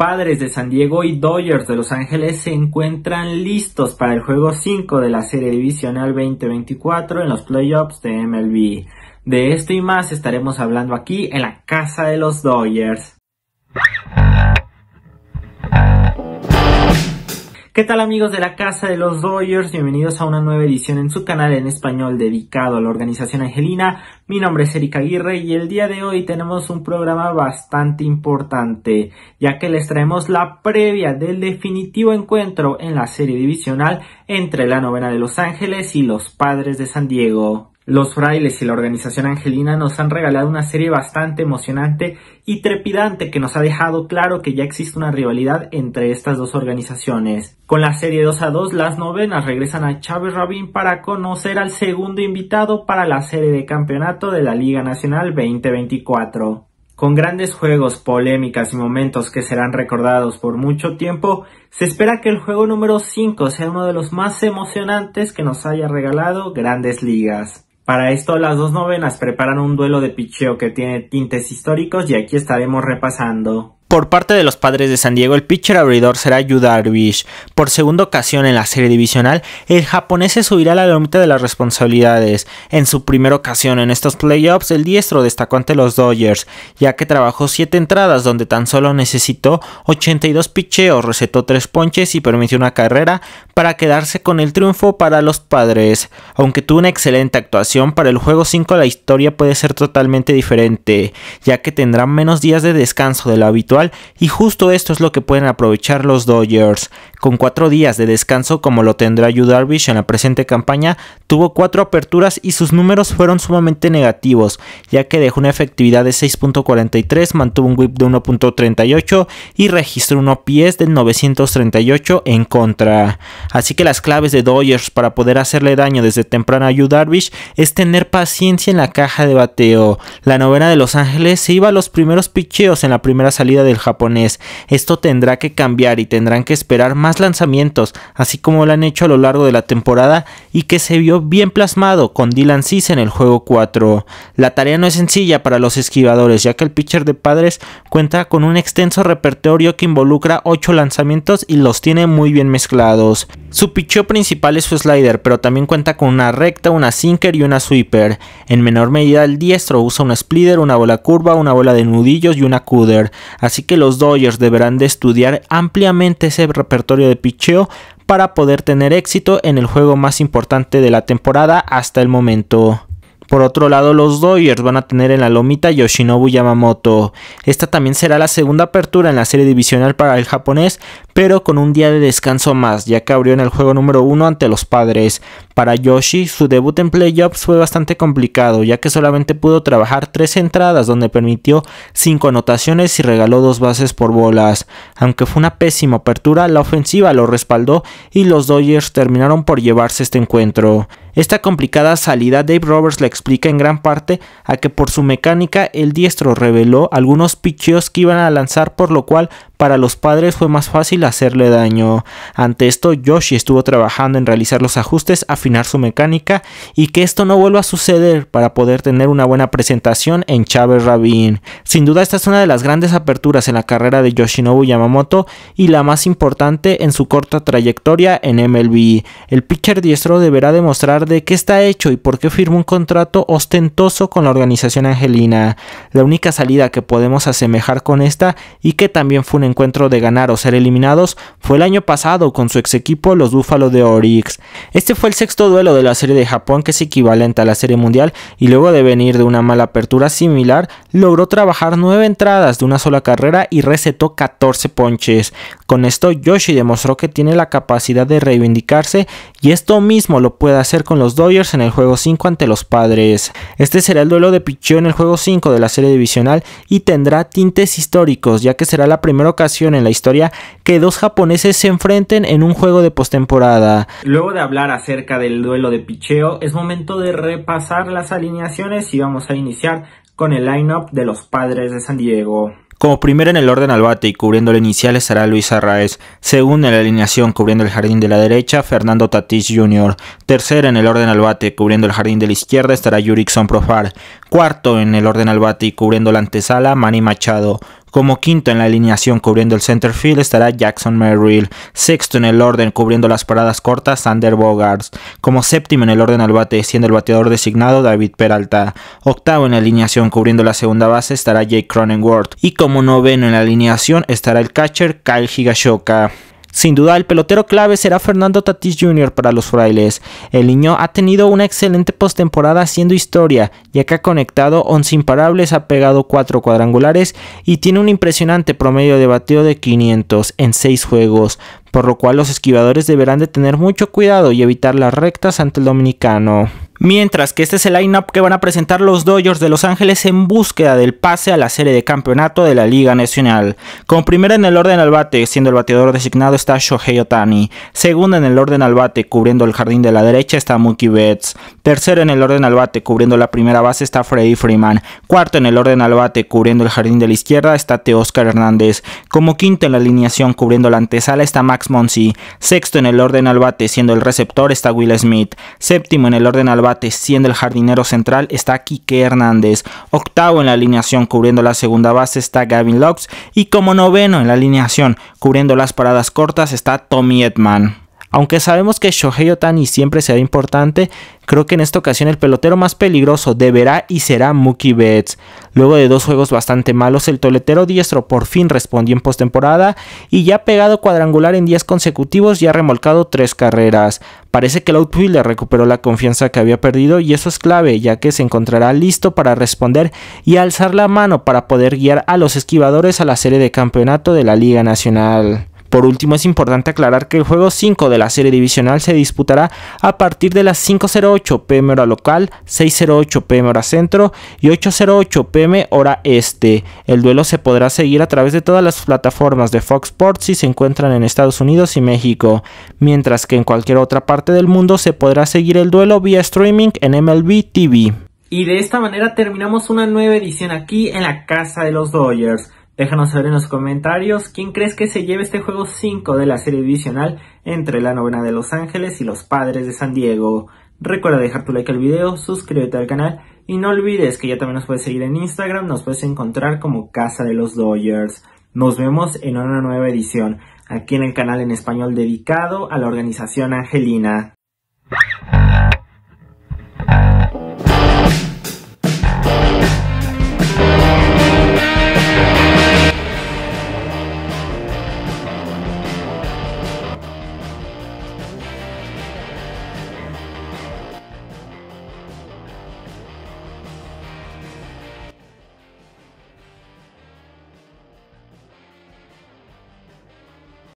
Padres de San Diego y Dodgers de Los Ángeles se encuentran listos para el juego 5 de la Serie Divisional 2024 en los playoffs de MLB. De esto y más estaremos hablando aquí en la casa de los Dodgers. ¿Qué tal amigos de la Casa de los Dodgers? Bienvenidos a una nueva edición en su canal en español dedicado a la organización angelina. Mi nombre es Erika Aguirre y el día de hoy tenemos un programa bastante importante, ya que les traemos la previa del definitivo encuentro en la serie divisional entre la novena de Los Ángeles y los Padres de San Diego. Los frailes y la organización angelina nos han regalado una serie bastante emocionante y trepidante que nos ha dejado claro que ya existe una rivalidad entre estas dos organizaciones. Con la serie 2 a 2, las novenas regresan a Chávez Rabín para conocer al segundo invitado para la serie de campeonato de la Liga Nacional 2024. Con grandes juegos, polémicas y momentos que serán recordados por mucho tiempo, se espera que el juego número 5 sea uno de los más emocionantes que nos haya regalado grandes ligas. Para esto las dos novenas preparan un duelo de picheo que tiene tintes históricos y aquí estaremos repasando. Por parte de los padres de San Diego, el pitcher abridor será Yu Darvish. Por segunda ocasión en la serie divisional, el japonés se subirá a la lomita de las responsabilidades. En su primera ocasión en estos playoffs, el diestro destacó ante los Dodgers, ya que trabajó 7 entradas donde tan solo necesitó 82 picheos, recetó 3 ponches y permitió una carrera para quedarse con el triunfo para los padres. Aunque tuvo una excelente actuación, para el juego 5 la historia puede ser totalmente diferente, ya que tendrán menos días de descanso de lo habitual y justo esto es lo que pueden aprovechar los Dodgers. Con cuatro días de descanso como lo tendrá Yu Darvish en la presente campaña, tuvo cuatro aperturas y sus números fueron sumamente negativos, ya que dejó una efectividad de 6.43, mantuvo un whip de 1.38 y registró un OPS de 938 en contra. Así que las claves de Dodgers para poder hacerle daño desde temprano a Yu Darvish es tener paciencia en la caja de bateo. La novena de Los Ángeles se iba a los primeros picheos en la primera salida de el japonés. Esto tendrá que cambiar y tendrán que esperar más lanzamientos, así como lo han hecho a lo largo de la temporada y que se vio bien plasmado con Dylan Cis en el juego 4. La tarea no es sencilla para los esquivadores, ya que el pitcher de padres cuenta con un extenso repertorio que involucra 8 lanzamientos y los tiene muy bien mezclados. Su picheo principal es su slider, pero también cuenta con una recta, una sinker y una sweeper. En menor medida el diestro usa un splitter, una bola curva, una bola de nudillos y una cuder, así así que los Dodgers deberán de estudiar ampliamente ese repertorio de picheo para poder tener éxito en el juego más importante de la temporada hasta el momento. Por otro lado, los Dodgers van a tener en la lomita Yoshinobu Yamamoto. Esta también será la segunda apertura en la serie divisional para el japonés, pero con un día de descanso más, ya que abrió en el juego número 1 ante los padres. Para Yoshi, su debut en playoffs fue bastante complicado, ya que solamente pudo trabajar 3 entradas donde permitió 5 anotaciones y regaló dos bases por bolas. Aunque fue una pésima apertura, la ofensiva lo respaldó y los Dodgers terminaron por llevarse este encuentro. Esta complicada salida Dave Roberts la explica en gran parte a que por su mecánica el diestro reveló algunos picheos que iban a lanzar por lo cual para los padres fue más fácil hacerle daño. Ante esto, Yoshi estuvo trabajando en realizar los ajustes, afinar su mecánica y que esto no vuelva a suceder para poder tener una buena presentación en Chávez Rabin. Sin duda esta es una de las grandes aperturas en la carrera de Yoshinobu Yamamoto y la más importante en su corta trayectoria en MLB. El pitcher diestro deberá demostrar de qué está hecho y por qué firmó un contrato ostentoso con la organización angelina. La única salida que podemos asemejar con esta y que también fue un encuentro de ganar o ser eliminados fue el año pasado con su ex equipo los Buffalo de Orix. Este fue el sexto duelo de la serie de Japón que es equivalente a la serie mundial y luego de venir de una mala apertura similar logró trabajar nueve entradas de una sola carrera y recetó 14 ponches. Con esto Yoshi demostró que tiene la capacidad de reivindicarse y esto mismo lo puede hacer con los Dodgers en el juego 5 ante los padres. Este será el duelo de picheo en el juego 5 de la serie divisional y tendrá tintes históricos ya que será la primera ocasión en la historia que dos japoneses se enfrenten en un juego de postemporada. Luego de hablar acerca del duelo de picheo es momento de repasar las alineaciones y vamos a iniciar con el lineup de los padres de San Diego. Como primera en el orden al bate y cubriendo la inicial estará Luis Arraez. Segundo en la alineación cubriendo el jardín de la derecha, Fernando Tatis Jr. Tercera en el orden al bate cubriendo el jardín de la izquierda estará Yurikson Profar. Cuarto en el orden al bate y cubriendo la antesala, Manny Machado. Como quinto en la alineación cubriendo el center field estará Jackson Merrill. Sexto en el orden cubriendo las paradas cortas Sander Bogarts. Como séptimo en el orden al bate siendo el bateador designado David Peralta. Octavo en la alineación cubriendo la segunda base estará Jake Cronenworth. Y como noveno en la alineación estará el catcher Kyle Higashoka. Sin duda, el pelotero clave será Fernando Tatis Jr. para los frailes. El niño ha tenido una excelente postemporada haciendo historia, ya que ha conectado 11 imparables, ha pegado 4 cuadrangulares y tiene un impresionante promedio de bateo de 500 en 6 juegos, por lo cual los esquivadores deberán de tener mucho cuidado y evitar las rectas ante el dominicano. Mientras que este es el lineup que van a presentar los Dodgers de Los Ángeles en búsqueda del pase a la serie de campeonato de la Liga Nacional. Como primera en el orden al bate, siendo el bateador designado está Shohei Otani. Segundo en el orden al bate, cubriendo el jardín de la derecha está Mookie Betts. Tercero en el orden al bate, cubriendo la primera base está Freddy Freeman. Cuarto en el orden al bate, cubriendo el jardín de la izquierda está Teoscar Hernández. Como quinto en la alineación, cubriendo la antesala está Max Monsi. Sexto en el orden al bate, siendo el receptor está Will Smith. Séptimo en el orden al bate bate siendo el jardinero central está Quique Hernández. Octavo en la alineación cubriendo la segunda base está Gavin Lux y como noveno en la alineación cubriendo las paradas cortas está Tommy Edman. Aunque sabemos que Shohei Otani siempre será importante, creo que en esta ocasión el pelotero más peligroso deberá y será Mookie Betts. Luego de dos juegos bastante malos, el toletero diestro por fin respondió en postemporada y ya pegado cuadrangular en días consecutivos y ha remolcado tres carreras. Parece que el outfielder recuperó la confianza que había perdido y eso es clave, ya que se encontrará listo para responder y alzar la mano para poder guiar a los esquivadores a la serie de campeonato de la Liga Nacional. Por último, es importante aclarar que el juego 5 de la serie divisional se disputará a partir de las 5.08 pm hora local, 6.08 pm hora centro y 8.08 pm hora este. El duelo se podrá seguir a través de todas las plataformas de Fox Sports si se encuentran en Estados Unidos y México, mientras que en cualquier otra parte del mundo se podrá seguir el duelo vía streaming en MLB TV. Y de esta manera terminamos una nueva edición aquí en la Casa de los Dodgers. Déjanos saber en los comentarios quién crees que se lleve este juego 5 de la serie divisional entre la novena de Los Ángeles y los padres de San Diego. Recuerda dejar tu like al video, suscríbete al canal y no olvides que ya también nos puedes seguir en Instagram, nos puedes encontrar como Casa de los Dodgers. Nos vemos en una nueva edición aquí en el canal en español dedicado a la organización angelina.